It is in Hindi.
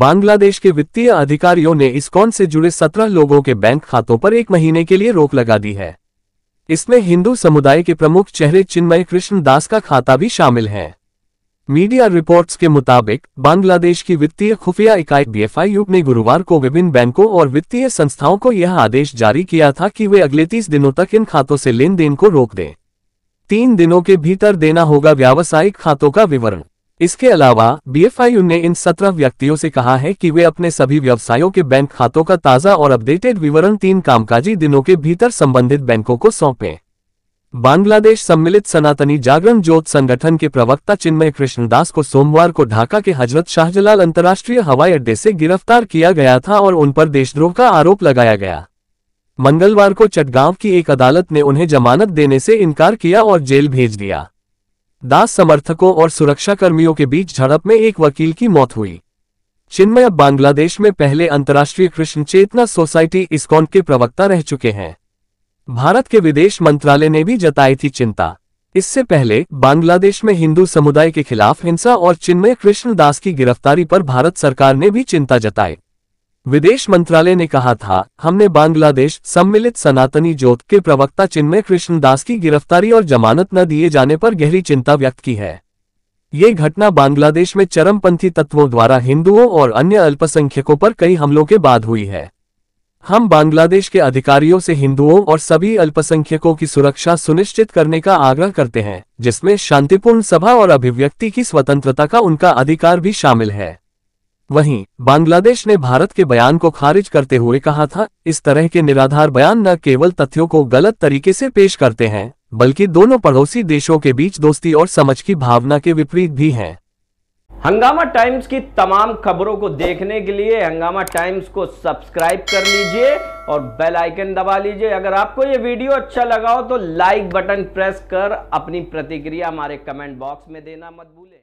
बांग्लादेश के वित्तीय अधिकारियों ने इसकॉन से जुड़े सत्रह लोगों के बैंक खातों पर एक महीने के लिए रोक लगा दी है इसमें हिंदू समुदाय के प्रमुख चेहरे चिन्मय कृष्ण दास का खाता भी शामिल है मीडिया रिपोर्ट्स के मुताबिक बांग्लादेश की वित्तीय खुफिया इकाई बीएफआईयू ने गुरुवार को विभिन्न बैंकों और वित्तीय संस्थाओं को यह आदेश जारी किया था कि वे अगले तीस दिनों तक इन खातों से लेन देन को रोक दें तीन दिनों के भीतर देना होगा व्यावसायिक खातों का विवरण इसके अलावा बी ने इन सत्रह व्यक्तियों से कहा है कि वे अपने सभी व्यवसायों के बैंक खातों का ताजा और अपडेटेड विवरण तीन कामकाजी दिनों के भीतर संबंधित बैंकों को सौंपें बांग्लादेश सम्मिलित सनातनी जागरण ज्योत संगठन के प्रवक्ता चिन्मय कृष्णदास को सोमवार को ढाका के हजरत शाहजलाल अंतर्राष्ट्रीय हवाई अड्डे से गिरफ्तार किया गया था और उन पर देशद्रोह का आरोप लगाया गया मंगलवार को चटगांव की एक अदालत ने उन्हें जमानत देने से इनकार किया और जेल भेज दिया दास समर्थकों और सुरक्षाकर्मियों के बीच झड़प में एक वकील की मौत हुई चिन्मय अब बांग्लादेश में पहले अंतर्राष्ट्रीय कृष्ण चेतना सोसाइटी इस्कॉन के प्रवक्ता रह चुके हैं भारत के विदेश मंत्रालय ने भी जताई थी चिंता इससे पहले बांग्लादेश में हिंदू समुदाय के खिलाफ हिंसा और चिन्मय कृष्ण दास की गिरफ्तारी पर भारत सरकार ने भी चिंता जताई विदेश मंत्रालय ने कहा था हमने बांग्लादेश सम्मिलित सनातनी जोत के प्रवक्ता चिन्मय कृष्णदास की गिरफ्तारी और जमानत न दिए जाने पर गहरी चिंता व्यक्त की है ये घटना बांग्लादेश में चरमपंथी तत्वों द्वारा हिंदुओं और अन्य अल्पसंख्यकों पर कई हमलों के बाद हुई है हम बांग्लादेश के अधिकारियों से हिंदुओं और सभी अल्पसंख्यकों की सुरक्षा सुनिश्चित करने का आग्रह करते हैं जिसमें शांतिपूर्ण सभा और अभिव्यक्ति की स्वतंत्रता का उनका अधिकार भी शामिल है वहीं बांग्लादेश ने भारत के बयान को खारिज करते हुए कहा था इस तरह के निराधार बयान न केवल तथ्यों को गलत तरीके से पेश करते हैं बल्कि दोनों पड़ोसी देशों के बीच दोस्ती और समझ की भावना के विपरीत भी हैं हंगामा टाइम्स की तमाम खबरों को देखने के लिए हंगामा टाइम्स को सब्सक्राइब कर लीजिए और बेल आइकन दबा लीजिए अगर आपको ये वीडियो अच्छा लगा हो तो लाइक बटन प्रेस कर अपनी प्रतिक्रिया हमारे कमेंट बॉक्स में देना मत भूलें